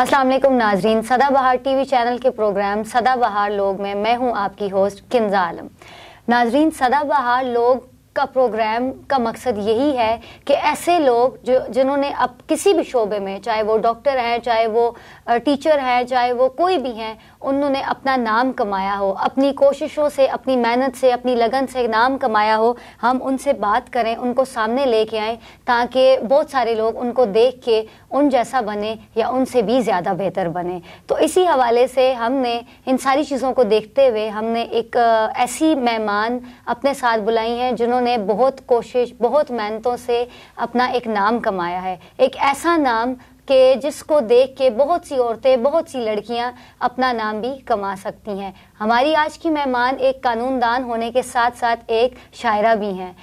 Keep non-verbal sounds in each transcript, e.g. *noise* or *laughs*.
अस्सलाम वालेकुम नाजरीन सदाबहार टीवी चैनल के प्रोग्राम सदाबहार लोग में मैं हूं आपकी होस्ट किंजा आलम नाजरीन सदाबहार लोग का प्रोग्राम का मकसद यही है कि ऐसे लोग जो जिन्होंने अब किसी भी शोबे में चाहे वो डॉक्टर हैं चाहे वो टीचर हैं चाहे वो कोई भी हैं उन्होंने अपना नाम कमाया हो अपनी कोशिशों से अपनी मेहनत से अपनी लगन से नाम कमाया हो हम उनसे बात करें उनको सामने लेके आएँ ताकि बहुत सारे लोग उनको देख के उन जैसा बने या उनसे भी ज़्यादा बेहतर बने तो इसी हवाले से हमने इन सारी चीज़ों को देखते हुए हमने एक ऐसी मेहमान अपने साथ बुलाई हैं जिन्होंने बहुत कोशिश बहुत मेहनतों से अपना एक नाम कमाया है एक ऐसा नाम कि जिसको देख के बहुत सी औरतें बहुत सी लड़कियां अपना नाम भी कमा सकती हैं हमारी आज की मेहमान एक कानूनदान होने के साथ साथ एक शायरा भी हैं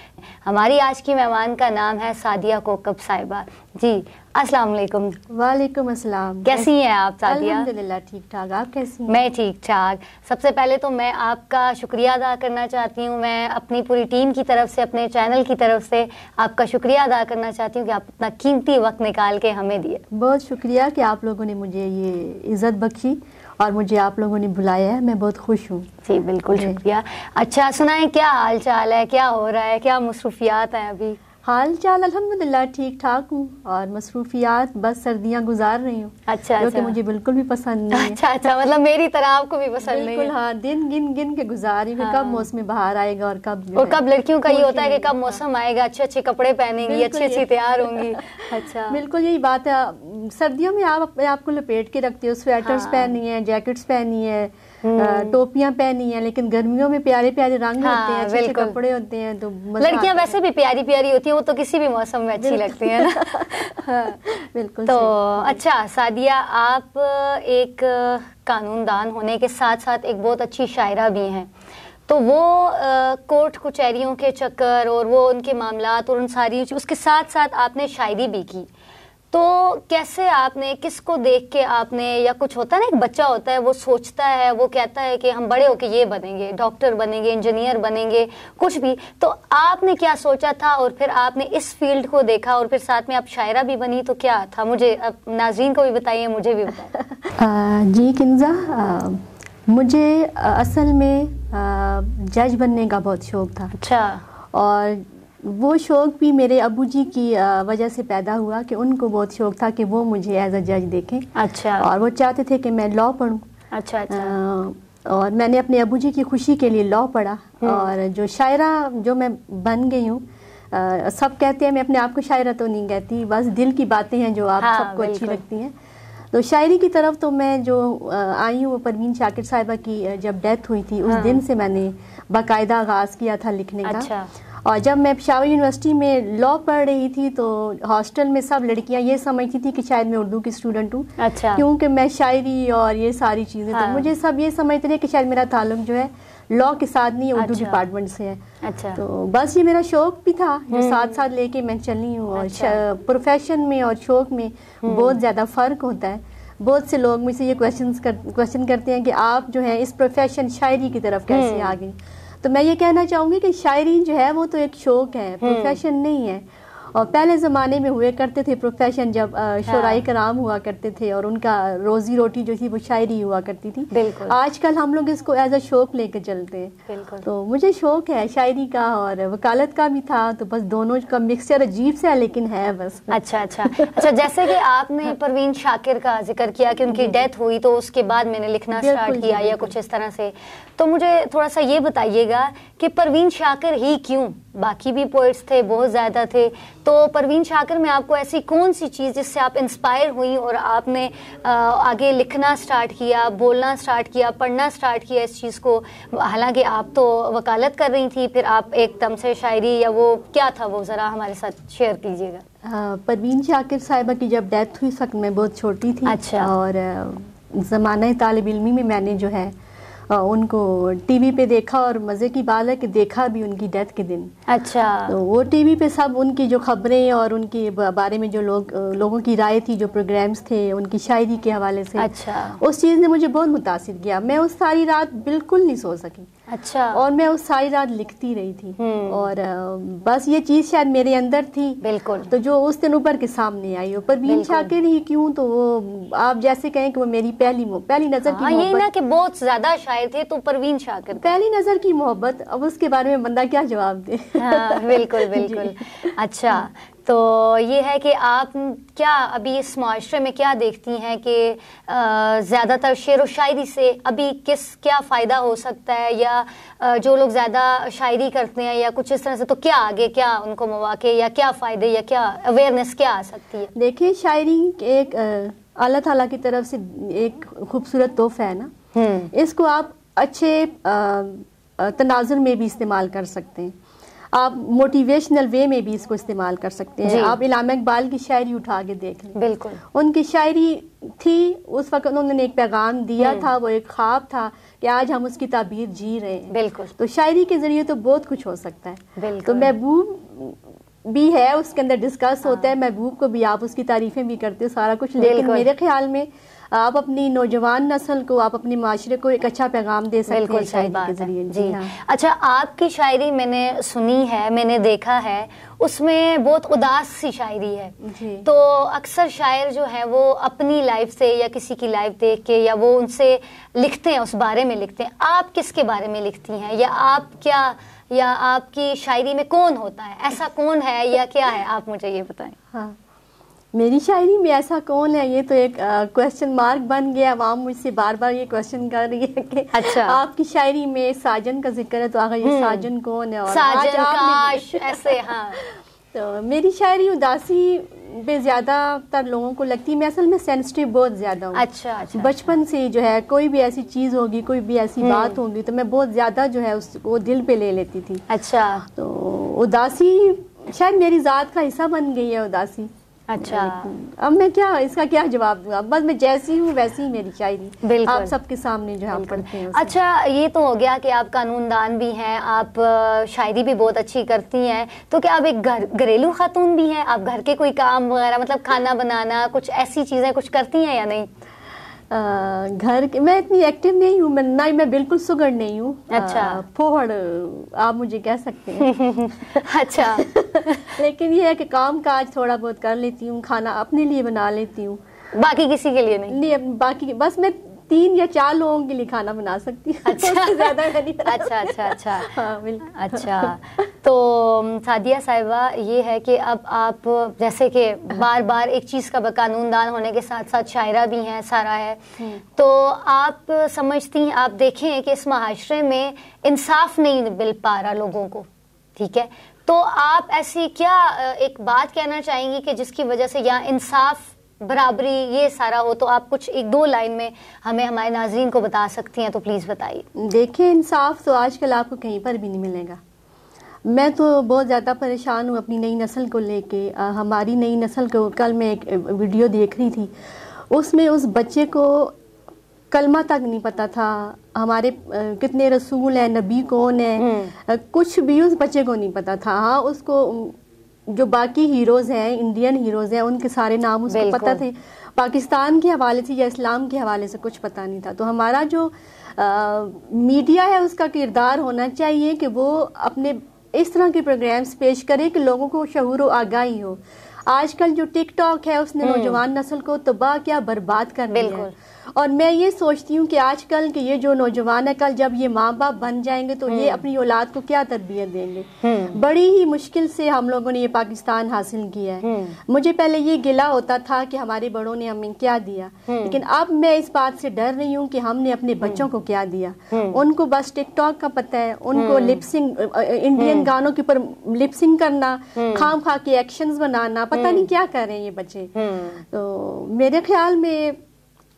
हमारी आज की मेहमान का नाम है सादिया कोकब साहिबा जी अस्सलाम वालेकुम वालेकुम अस्सलाम कैसी हैं आप सादिया अल्हम्दुलिल्लाह ठीक ठाक आप कैसी हैं मैं ठीक ठाक सबसे पहले तो मैं आपका शुक्रिया अदा करना चाहती हूँ मैं अपनी पूरी टीम की तरफ से अपने चैनल की तरफ से आपका शुक्रिया अदा करना चाहती हूँ कि आप इतना कीमती वक्त निकाल के हमें दिए बहुत शुक्रिया कि आप लोगों ने मुझे ये इज़्ज़त बख्शी और मुझे आप लोगों ने बुलाया है मैं बहुत खुश हूँ जी बिल्कुल शुक्रिया अच्छा सुनाए क्या हाल चाल है क्या हो रहा है क्या मसरूफियात हैं अभी हाल चाल अलहमदिल्ला ठीक ठाक हूँ और मसरूफियात बस सर्दियाँ गुजार रही हूँ अच्छा जो अच्छा। मुझे बिल्कुल भी पसंद नहीं अच्छा अच्छा मतलब मेरी तरह आपको भी पसंद बिल्कुल नहीं हाँ दिन गिन गिन के गुजार रही हूँ कब हाँ। मौसम बाहर आएगा और कब और कब लड़कियों का ये होता है कि कब मौसम हाँ। आएगा अच्छे अच्छे कपड़े पहनेंगी अच्छी अच्छी तैयार होंगी *laughs* अच्छा बिल्कुल यही बात है सर्दियों में आप अपने आप को लपेट के रखते हो स्वेटर्स हाँ। पहनी है जैकेट्स पहनी है हम्म। टोपियाँ पहनी है लेकिन गर्मियों में प्यारे प्यारे रंग हाँ, होते हैं अच्छे कपड़े होते हैं तो लड़कियां वैसे भी प्यारी प्यारी होती हैं वो तो किसी भी मौसम में अच्छी लगती है *laughs* हाँ, बिल्कुल तो अच्छा सादिया आप एक कानूनदान होने के साथ साथ एक बहुत अच्छी शायरा भी हैं तो वो आ, कोर्ट कचहरियों के चक्कर और वो उनके मामला और उन सारी उसके साथ साथ आपने शायरी भी की तो कैसे आपने किसको देख के आपने या कुछ होता है ना एक बच्चा होता है वो सोचता है वो कहता है कि हम बड़े होके ये बनेंगे डॉक्टर बनेंगे इंजीनियर बनेंगे कुछ भी तो आपने क्या सोचा था और फिर आपने इस फील्ड को देखा और फिर साथ में आप शायरा भी बनी तो क्या था मुझे अब नाजीन को भी बताइए मुझे भी बताइए *laughs* जी किन्जा मुझे असल में जज बनने का बहुत शौक था अच्छा और वो शौक़ भी मेरे अबू जी की वजह से पैदा हुआ कि उनको बहुत शौक़ था कि वो मुझे एज अ जज देखें अच्छा और वो चाहते थे कि मैं लॉ पढ़ूँ अच्छा अच्छा आ, और मैंने अपने अबू जी की खुशी के लिए लॉ पढ़ा हम्म। और जो शायरा जो मैं बन गई हूँ सब कहते हैं मैं अपने आप को शायरा तो नहीं कहती बस दिल की बातें हैं जो आप हाँ, सबको अच्छी लगती हैं तो शायरी की तरफ तो मैं जो आई हूँ वो परवीन शाकिर साहिबा की जब डेथ हुई थी उस हाँ। दिन से मैंने बाकायदा आगाज़ किया था लिखने अच्छा। का और जब मैं पिशावर यूनिवर्सिटी में लॉ पढ़ रही थी तो हॉस्टल में सब लड़कियां ये समझती थी कि शायद मैं उर्दू की स्टूडेंट हूँ अच्छा क्योंकि मैं शायरी और ये सारी चीज़ें तो हाँ। तो मुझे सब ये समझते थे कि शायद मेरा ताल्लुक जो है लॉ के साथ नहीं उर्दू अच्छा। डिपार्टमेंट से है अच्छा तो बस ये मेरा शौक भी था जो हम्म। साथ साथ लेके मैं चली हूँ और प्रोफेशन अच्छा। में और शौक में हम्म। बहुत ज़्यादा फ़र्क होता है बहुत से लोग मुझसे ये क्वेश्चन कर, क्वेश्चन करते हैं कि आप जो है इस प्रोफेशन शायरी की तरफ कैसे हम्म। आ गए तो मैं ये कहना चाहूंगी कि शायरी जो है वो तो एक शौक है प्रोफेशन हम्म। नहीं है और पहले ज़माने में हुए करते थे प्रोफेशन जब हाँ। शराय कराम हुआ करते थे और उनका रोज़ी रोटी जो थी वो शायरी हुआ करती थी बिल्कुल आजकल हम लोग इसको एज अ शौक लेकर चलते हैं बिल्कुल तो मुझे शौक है शायरी का और वकालत का भी था तो बस दोनों का मिक्सचर अजीब सा है लेकिन है बस अच्छा अच्छा अच्छा जैसे कि आपने हाँ। परवीन शाकिर का जिक्र किया कि उनकी डेथ हुई तो उसके बाद मैंने लिखना स्टार्ट किया या कुछ इस तरह से तो मुझे थोड़ा सा ये बताइएगा कि परवीन शाकिर ही क्यों बाकी भी पोइट्स थे बहुत ज़्यादा थे तो परवीन शाकर में आपको ऐसी कौन सी चीज़ जिससे आप इंस्पायर हुई और आपने आगे लिखना स्टार्ट किया बोलना स्टार्ट किया पढ़ना स्टार्ट किया इस चीज़ को हालांकि आप तो वकालत कर रही थी फिर आप एकदम से शायरी या वो क्या था वो ज़रा हमारे साथ शेयर कीजिएगा परवीन शाकिर साहिबा की जब डेथ हुई सख्त मैं बहुत छोटी थी अच्छा और ज़माना तालब इलमी में मैंने जो है उनको टीवी पे देखा और मज़े की बात है कि देखा भी उनकी डेथ के दिन अच्छा तो वो टीवी पे सब उनकी जो खबरें और उनके बारे में जो लोग लोगों की राय थी जो प्रोग्राम्स थे उनकी शायरी के हवाले से अच्छा उस चीज़ ने मुझे बहुत मुतासर किया मैं उस सारी रात बिल्कुल नहीं सो सकी अच्छा और मैं उस सारी रात लिखती रही थी हम्म। और बस ये चीज शायद मेरे अंदर थी बिल्कुल तो जो उस दिन ऊपर के सामने आई ऊपर बीन शाकिर ही क्यों तो वो आप जैसे कहें कि वो मेरी पहली पहली नजर हाँ, की यही ना कि बहुत ज्यादा शायर थे तो परवीन शाकिर पहली नजर की मोहब्बत अब उसके बारे में बंदा क्या जवाब दे हाँ, बिल्कुल *laughs* बिल्कुल अच्छा तो ये है कि आप क्या अभी इस माशरे में क्या देखती हैं कि ज़्यादातर शेर व शायरी से अभी किस क्या फ़ायदा हो सकता है या जो लोग ज़्यादा शायरी करते हैं या कुछ इस तरह से तो क्या आगे क्या उनको मौाक़े या क्या फ़ायदे या क्या अवेयरनेस क्या आ सकती है देखिए शायरी एक अल्लाह ताला की तरफ से एक खूबसूरत तोहफा है ना हम्म। इसको आप अच्छे तनाजर में भी इस्तेमाल कर सकते हैं आप मोटिवेशनल वे में भी इसको इस्तेमाल कर सकते हैं आप इलाम इकबाल की शायरी उठा के देख लें बिल्कुल उनकी शायरी थी उस वक्त उन्होंने एक पैगाम दिया हम्म। था वो एक ख्वाब था कि आज हम उसकी ताबीर जी रहे हैं बिल्कुल तो शायरी के जरिए तो बहुत कुछ हो सकता है तो महबूब भी है उसके अंदर डिस्कस होता है हाँ। महबूब को भी आप उसकी तारीफें भी करते हो सारा कुछ लेकिन मेरे ख्याल में आप अपनी नौजवान नस्ल को आप अपने माशरे को एक अच्छा पैगाम दे सकते हैं शायरी के जरिए जी अच्छा आपकी शायरी मैंने सुनी है मैंने देखा है उसमें बहुत उदास सी शायरी है तो अक्सर शायर जो है वो अपनी लाइफ से या किसी की लाइफ देख के या वो उनसे लिखते हैं उस बारे में लिखते हैं आप किसके बारे में लिखती हैं या आप क्या या आपकी शायरी में कौन होता है ऐसा कौन है या क्या है आप मुझे ये बताएं हाँ मेरी शायरी में ऐसा कौन है ये तो एक क्वेश्चन मार्क बन गया आवाम मुझसे बार बार ये क्वेश्चन कर रही है कि अच्छा आपकी शायरी में साजन का जिक्र है तो आगे ये हम्म। साजन कौन है और साजन काश ऐसे हाँ *laughs* तो मेरी शायरी उदासी पे ज़्यादातर लोगों को लगती है मैं असल में सेंसिटिव बहुत ज़्यादा हूँ अच्छा, अच्छा बचपन अच्छा। से जो है कोई भी ऐसी चीज़ होगी कोई भी ऐसी हम्म। बात होगी तो मैं बहुत ज़्यादा जो है उसको दिल पे ले लेती थी अच्छा तो उदासी शायद मेरी ज़ात का हिस्सा बन गई है उदासी अच्छा अब मैं क्या इसका क्या जवाब दूंगा बस मैं जैसी हूँ वैसी ही मेरी शायरी बिल्कुल आप सबके सामने जहाँ पढ़ते हैं अच्छा ये तो हो गया कि आप कानूनदान भी हैं आप शायरी भी बहुत अच्छी करती हैं तो क्या आप एक घर घरेलू खातून भी हैं आप घर के कोई काम वगैरह मतलब खाना बनाना कुछ ऐसी चीज़ें कुछ करती हैं या नहीं घर के मैं इतनी एक्टिव नहीं हूँ मैं ना ही मैं बिल्कुल सुगर नहीं हूँ अच्छा फोहड़ आप मुझे कह सकते हैं *laughs* अच्छा *laughs* लेकिन ये है कि काम काज थोड़ा बहुत कर लेती हूँ खाना अपने लिए बना लेती हूँ बाकी किसी के लिए नहीं नहीं बाकी बस मैं तीन या चार लोगों के लिए खाना बना सकती है अच्छा।, अच्छा, अच्छा, हाँ, अच्छा तो ज्यादा अच्छा अच्छा अच्छा हाँ, अच्छा तो सादिया साहिबा ये है कि अब आप जैसे कि बार बार एक चीज़ का दान होने के साथ साथ शायरा भी हैं सारा है हम्म। तो आप समझती हैं आप देखें कि इस महाशरे में इंसाफ नहीं मिल पा रहा लोगों को ठीक है तो आप ऐसी क्या एक बात कहना चाहेंगी कि जिसकी वजह से यहाँ इंसाफ हम्म। बराबरी ये सारा हो तो आप कुछ एक दो लाइन में हमें हमारे नाजरन को बता सकती हैं तो प्लीज़ बताइए देखिए इंसाफ तो आजकल आपको कहीं पर भी नहीं मिलेगा मैं तो बहुत ज़्यादा परेशान हूँ अपनी नई नस्ल को लेके हमारी नई नस्ल को कल मैं एक वीडियो देख रही थी उसमें उस बच्चे को कलमा तक नहीं पता था हमारे कितने रसूल हैं नबी कौन है हम्म। कुछ भी उस बच्चे को नहीं पता था हाँ उसको जो बाकी हीरोज़ हैं इंडियन हीरोज़ हैं उनके सारे नाम उसको पता थे पाकिस्तान के हवाले से या इस्लाम के हवाले से कुछ पता नहीं था तो हमारा जो आ, मीडिया है उसका किरदार होना चाहिए कि वो अपने इस तरह के प्रोग्राम्स पेश करे कि लोगों को शहूर आगाही हो आजकल जो टिकटॉक है उसने हम्म। नौजवान नस्ल को तबाह क्या बर्बाद कर दिया है और मैं ये सोचती हूँ कि आजकल के ये जो नौजवान है कल जब ये माँ बाप बन जाएंगे तो ये हम्म। अपनी औलाद को क्या तरबियत देंगे हम्म। बड़ी ही मुश्किल से हम लोगों ने ये पाकिस्तान हासिल किया है हम्म। मुझे पहले ये गिला होता था कि हमारे बड़ों ने हमें क्या दिया लेकिन अब मैं इस बात से डर रही हूँ कि हमने अपने बच्चों को क्या दिया उनको बस टिकटॉक का पता है उनको लिपसिंग इंडियन गानों के ऊपर लिपसिंग करना खाम खा के एक्शन बनाना पता नहीं क्या कर रहे हैं ये बच्चे तो मेरे ख्याल में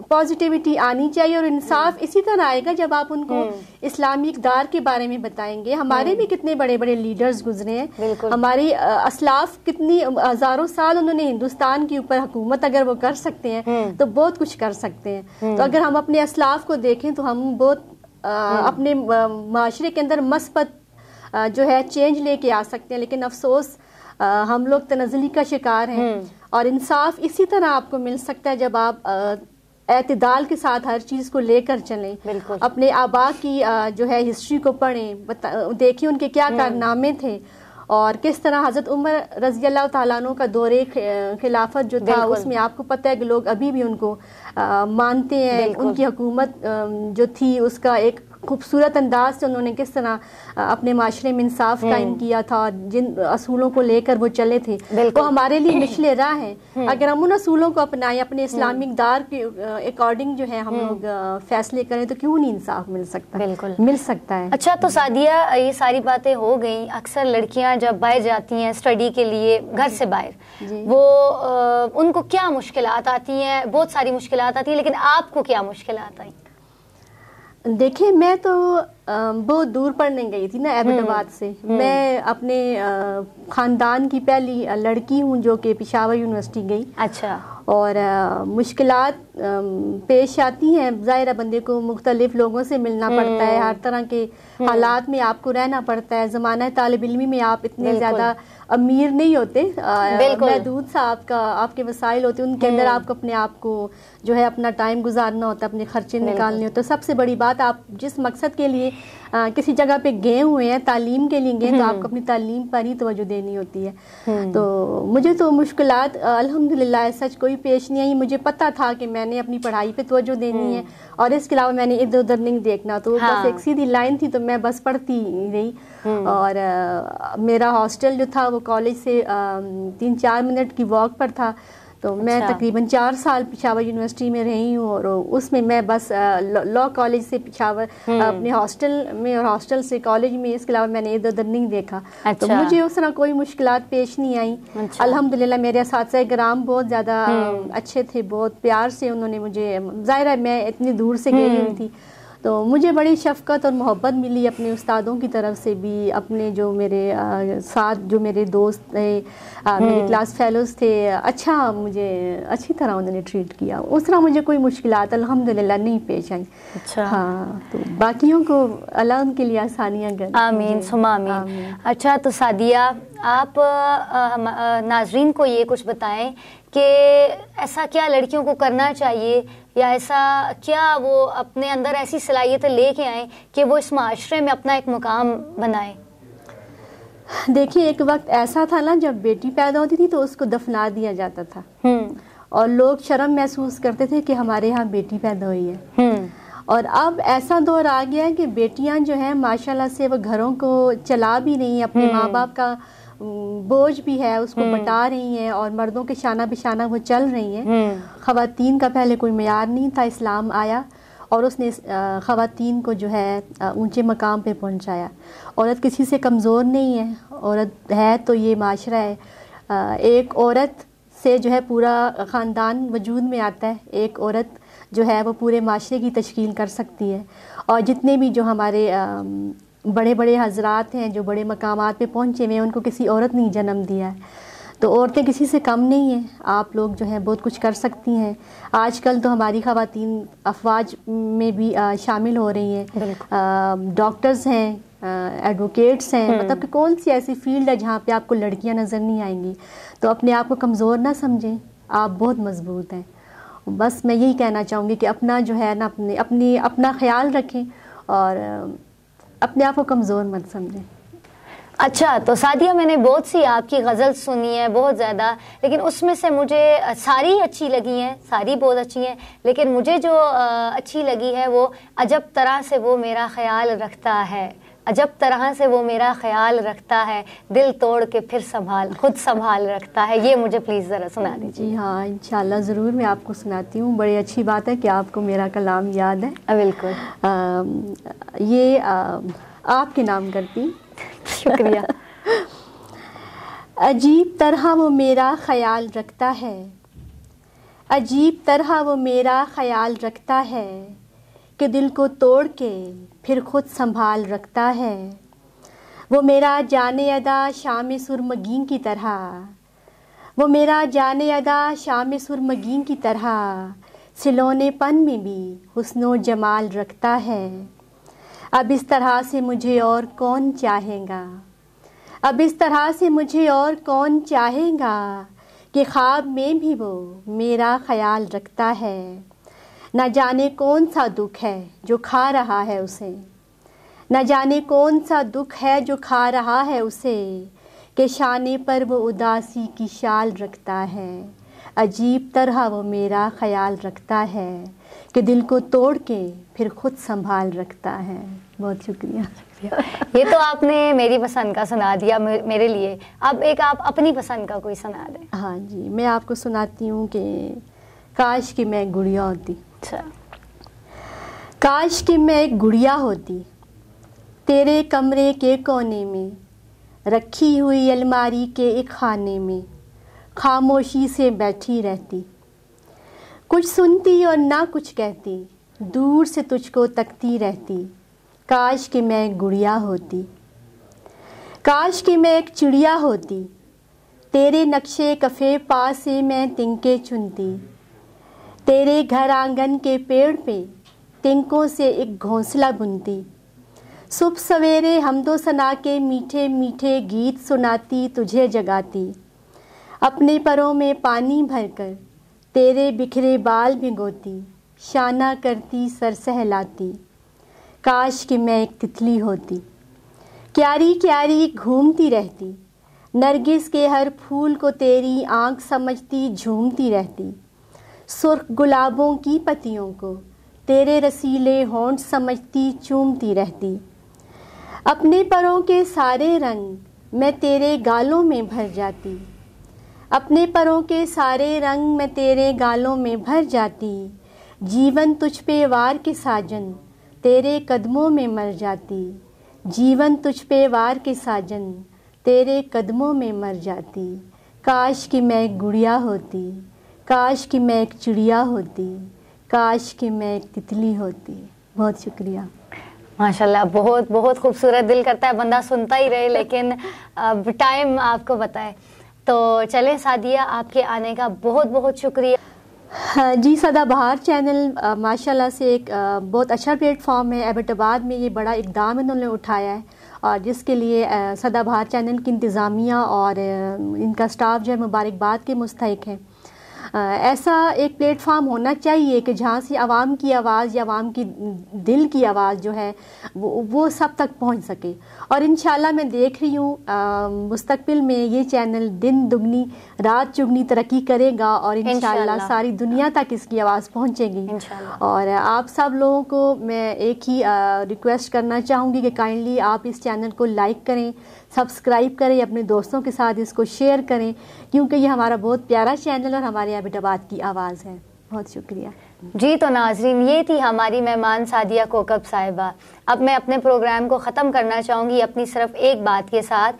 पॉजिटिविटी आनी चाहिए और इंसाफ हम्म। इसी तरह आएगा जब आप उनको हम्म। इस्लामी इकदार के बारे में बताएंगे हमारे हम्म। भी कितने बड़े बड़े लीडर्स गुजरे हैं हमारी असलाफ कितनी हजारों साल उन्होंने हिंदुस्तान के ऊपर हुकूमत अगर वो कर सकते हैं तो बहुत कुछ कर सकते हैं तो अगर हम अपने असलाफ को देखें तो हम बहुत आ, अपने माशरे के अंदर मस्बत जो है चेंज लेके आ सकते हैं लेकिन अफसोस हम लोग तनजली का शिकार हैं और इंसाफ इसी तरह आपको मिल सकता है जब आप अतदाल के साथ हर चीज़ को लेकर चलें अपने आबा की जो है हिस्ट्री को पढ़ें देखें उनके क्या हम्म। कारनामे थे और किस तरह हज़रत उमर रजी अल्लाह तु का दौरे खिलाफत जो था उसमें आपको पता है कि लोग अभी भी उनको मानते हैं उनकी हुकूमत जो थी उसका एक खूबसूरत अंदाज से उन्होंने किस तरह अपने माशरे में इंसाफ हम्म। कायम किया था जिन असूलों को लेकर वो चले थे तो हमारे लिए निचले राह है हम्म। अगर हम उन असूलों को अपनाएं अपने हम्म। इस्लामिक दार के अकॉर्डिंग जो है हम लोग फैसले करें तो क्यों नहीं इंसाफ मिल सकता बिल्कुल मिल सकता है अच्छा तो सादिया ये सारी बातें हो गई अक्सर लड़कियां जब बाहर जाती हैं स्टडी के लिए घर से बाहर वो उनको क्या मुश्किल आती हैं बहुत सारी मुश्किल आती हैं लेकिन आपको क्या मुश्किल आई देखिए मैं तो बहुत दूर पढ़ने गई थी ना हम्म, अहमदाबाद से हम्म। मैं अपने खानदान की पहली लड़की हूँ जो कि पिशावर यूनिवर्सिटी गई अच्छा और मुश्किल पेश आती हैं ज़ाहिर बंदे को मुख्तलिफ लोगों से मिलना हम्म। पड़ता है हर तरह के हालात में आपको रहना पड़ता है ज़माना तालब इलमी में आप इतने ज़्यादा अमीर नहीं होते महदूद सा आपका आपके वसाइल होते उनके अंदर हम्म। आपको अपने आप को जो है अपना टाइम गुजारना होता है अपने खर्चे निकालने होते सबसे बड़ी बात आप जिस मकसद के लिए आ, किसी जगह पे गए हुए हैं तालीम के लिए गए तो हम्म। आपको अपनी तालीम पर ही तोज्जो देनी होती है हम्म। तो मुझे तो मुश्किल अलहमदिल्ला सच कोई पेश नहीं आई मुझे पता था कि मैंने अपनी पढ़ाई पे तोज्जो देनी है हम्म। और इसके अलावा मैंने इधर उधर नहीं देखना तो हाँ। बस एक सीधी लाइन थी तो मैं बस पढ़ती रही और आ, मेरा हॉस्टल जो था वो कॉलेज से आ, तीन चार मिनट की वॉक पर था तो अच्छा। मैं तकरीबन चार साल पिशावर यूनिवर्सिटी में रही हूँ और उसमें मैं बस लॉ कॉलेज से पिशावर हम्म। अपने हॉस्टल में और हॉस्टल से कॉलेज में इसके अलावा मैंने इधर उधर नहीं देखा तो अच्छा। तो मुझे उस तरह कोई मुश्किल पेश नहीं आई अच्छा। अल्हम्दुलिल्लाह मेरे साथ ग्राम बहुत ज़्यादा हम्म। अच्छे थे बहुत प्यार से उन्होंने मुझे ज़ाहिर है मैं इतनी दूर से गई हम्म। हुई थी तो मुझे बड़ी शफ़क़त और मोहब्बत मिली अपने उस्तादों की तरफ से भी अपने जो मेरे आ, साथ जो मेरे दोस्त थे मेरे क्लास हम्म। फेलोज़ थे अच्छा मुझे अच्छी तरह उन्होंने ट्रीट किया उस तरह मुझे कोई मुश्किल अलहमदिल्ला नहीं पेश आई अच्छा हाँ तो बाकियों को अल्लाह उनके लिए आसानियाँ कर आमीन सुमा आमीन अच्छा तो सादिया आप नाजरीन को ये कुछ बताएं कि ऐसा क्या लड़कियों को करना चाहिए या ऐसा क्या वो अपने अंदर ऐसी सलाहियत लेके आए कि वो इस माशरे में अपना एक मुकाम बनाए देखिए एक वक्त ऐसा था ना जब बेटी पैदा होती थी तो उसको दफना दिया जाता था हम्म। और लोग शर्म महसूस करते थे कि हमारे यहाँ बेटी पैदा हुई है हम्म। और अब ऐसा दौर आ गया है कि बेटियां जो है माशाल्लाह से वो घरों को चला भी नहीं अपने हम्म। माँ बाप का बोझ भी है उसको हम्म। बता रही हैं और मर्दों के शाना बिशाना वो चल रही हैं हम्म। खातन का पहले कोई मैार नहीं था इस्लाम आया और उसने ख़वान को जो है ऊंचे मकाम पे पहुंचाया औरत किसी से कमज़ोर नहीं है औरत है तो ये माशरा है एक औरत से जो है पूरा ख़ानदान वजूद में आता है एक औरत जो है वो पूरे माशरे की तश्कील कर सकती है और जितने भी जो हमारे बड़े बड़े हजरात हैं जो बड़े मकाम पे पहुँचे हुए हैं उनको किसी औरत ने जन्म दिया है तो औरतें किसी से कम नहीं हैं आप लोग जो हैं बहुत कुछ कर सकती हैं आजकल तो हमारी खातन अफवाज में भी आ, शामिल हो रही हैं डॉक्टर्स हैं एडवोकेट्स हैं हम्म। मतलब कि कौन सी ऐसी फील्ड है जहाँ पे आपको लड़कियाँ नज़र नहीं आएंगी तो अपने आप को कमज़ोर ना समझें आप बहुत मजबूत हैं बस मैं यही कहना चाहूँगी कि अपना जो है ना अपने अपनी अपना ख्याल रखें और अपने आप को कमज़ोर मत समझें अच्छा तो सादिया मैंने बहुत सी आपकी गज़ल सुनी है बहुत ज़्यादा लेकिन उसमें से मुझे सारी अच्छी लगी हैं सारी बहुत अच्छी हैं लेकिन मुझे जो अच्छी लगी है वो अजब तरह से वो मेरा ख्याल रखता है अजब तरह से वो मेरा ख्याल रखता है दिल तोड़ के फिर संभाल खुद संभाल रखता है ये मुझे प्लीज़ ज़रा सुना दीजिए हाँ इन ज़रूर मैं आपको सुनाती हूँ बड़ी अच्छी बात है कि आपको मेरा कलाम याद है बिल्कुल ये आ, आपके नाम करती शुक्रिया *laughs* अजीब तरह वो मेरा ख्याल रखता है अजीब तरह वो मेरा ख्याल रखता है के दिल को तोड़ के फिर खुद संभाल रखता है वो मेरा जाने अदा शाम सुरमगीन की तरह वो मेरा जाने अदा शाम सुरमगीन की तरह पन में भी व जमाल रखता है अब इस तरह से मुझे और कौन चाहेगा अब इस तरह से मुझे और कौन चाहेगा कि ख्वाब में भी वो मेरा ख्याल रखता है न जाने कौन सा दुख है जो खा रहा है उसे न जाने कौन सा दुख है जो खा रहा है उसे के शाने पर वो उदासी की शाल रखता है अजीब तरह वो मेरा ख्याल रखता है कि दिल को तोड़ के फिर खुद संभाल रखता है बहुत शुक्रिया *laughs* ये तो आपने मेरी पसंद का सुना दिया मेरे लिए अब एक आप अपनी पसंद का कोई सुना दें हाँ जी मैं आपको सुनाती हूँ कि काश कि मैं गुड़िया होती अच्छा काश कि मैं एक गुड़िया होती तेरे कमरे के कोने में रखी हुई अलमारी के एक खाने में खामोशी से बैठी रहती कुछ सुनती और ना कुछ कहती दूर से तुझको तकती रहती काश कि मैं एक गुड़िया होती काश कि मैं एक चिड़िया होती तेरे नक्शे कफ़े पास से मैं तिंके चुनती तेरे घर आंगन के पेड़ पे तिनकों से एक घोंसला बुनती सुबह सवेरे हमदो सना के मीठे मीठे गीत सुनाती तुझे जगाती अपने परों में पानी भरकर तेरे बिखरे बाल भिगोती शाना करती सर सहलाती काश कि मैं एक तितली होती क्यारी क्यारी घूमती रहती नरगिस के हर फूल को तेरी आँख समझती झूमती रहती सुर्ख गुलाबों की पतियों को तेरे रसीले होंठ समझती चूमती रहती अपने परों के सारे रंग मैं तेरे गालों में भर जाती अपने परों के सारे रंग मैं तेरे गालों में भर जाती जीवन तुझ पे वार के साजन तेरे कदमों में मर जाती जीवन तुझ पे वार के साजन तेरे कदमों में मर जाती काश कि मैं गुड़िया होती काश कि मैं एक चिड़िया होती काश कि मैं एक तितली होती बहुत शुक्रिया माशाल्लाह बहुत बहुत खूबसूरत दिल करता है बंदा सुनता ही रहे लेकिन अब टाइम आपको बताए तो चले सादिया आपके आने का बहुत बहुत शुक्रिया हाँ जी सदाबहार चैनल माशाल्लाह से एक बहुत अच्छा प्लेटफॉर्म है एबटाबाद में ये बड़ा इकदाम इन्होंने उठाया है और जिसके लिए सदाबहार चैनल की इंतज़ामिया और इनका स्टाफ जो है मुबारकबाद के मुस्तक हैं ऐसा एक प्लेटफार्म होना चाहिए कि जहाँ से आवाम की आवाज़ या आवाम की दिल की आवाज़ जो है वो वो सब तक पहुँच सके और इन मैं देख रही हूँ मुस्तबिल में ये चैनल दिन दुगनी रात चुगनी तरक्की करेगा और इन सारी दुनिया तक इसकी आवाज़ पहुँचेगी और आप सब लोगों को मैं एक ही रिक्वेस्ट करना चाहूँगी कि काइंडली आप इस चैनल को लाइक करें सब्सक्राइब करें अपने दोस्तों के साथ इसको शेयर करें क्योंकि ये हमारा बहुत प्यारा चैनल और हमारे आबिटाबाद की आवाज़ है बहुत शुक्रिया जी तो नाजरीन ये थी हमारी मेहमान सादिया कोकब साहिबा अब मैं अपने प्रोग्राम को ख़त्म करना चाहूँगी अपनी सिर्फ एक बात के साथ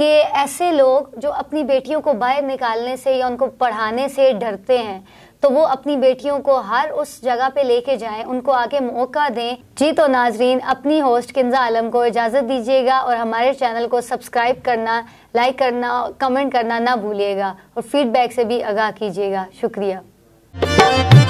कि ऐसे लोग जो अपनी बेटियों को बाहर निकालने से या उनको पढ़ाने से डरते हैं तो वो अपनी बेटियों को हर उस जगह पे लेके जाएं उनको आगे मौका दें जी तो नाजरीन अपनी होस्ट किन्जा आलम को इजाज़त दीजिएगा और हमारे चैनल को सब्सक्राइब करना लाइक करना कमेंट करना ना भूलिएगा और फीडबैक से भी आगाह कीजिएगा शुक्रिया